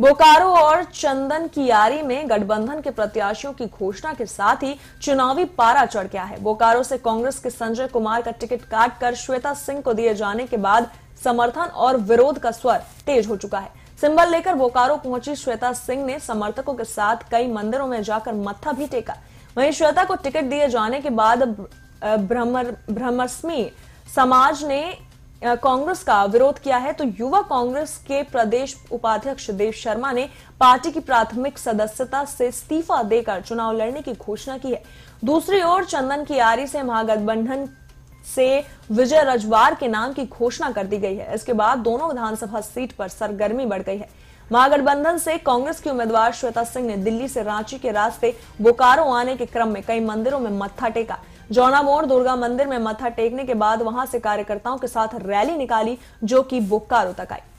बोकारो और चंदन की यारी में गठबंधन के प्रत्याशियों की घोषणा के साथ ही चुनावी पारा चढ़ गया है बोकारो से कांग्रेस के संजय कुमार का टिकट काट कर श्वेता सिंह को दिए जाने के बाद समर्थन और विरोध का स्वर तेज हो चुका है सिंबल लेकर बोकारो पहुंची श्वेता सिंह ने समर्थकों के साथ कई मंदिरों में जाकर मत्था भी टेका वहीं श्वेता को टिकट दिए जाने के बाद ब्रह्मस्मी समाज ने कांग्रेस का विरोध किया है तो युवा कांग्रेस के प्रदेश उपाध्यक्ष देव शर्मा ने पार्टी की प्राथमिक सदस्यता से इस्तीफा देकर चुनाव लड़ने की घोषणा की है दूसरी ओर चंदन की आरी से महागठबंधन से विजय रजवार के नाम की घोषणा कर दी गई है इसके बाद दोनों विधानसभा सीट पर सरगर्मी बढ़ गई है महागठबंधन से कांग्रेस की उम्मीदवार श्वेता सिंह ने दिल्ली से रांची के रास्ते बोकारो आने के क्रम में कई मंदिरों में मत्था टेका जौना मोड़ दुर्गा मंदिर में मत्था टेकने के बाद वहां से कार्यकर्ताओं के साथ रैली निकाली जो कि बोकारो तक आई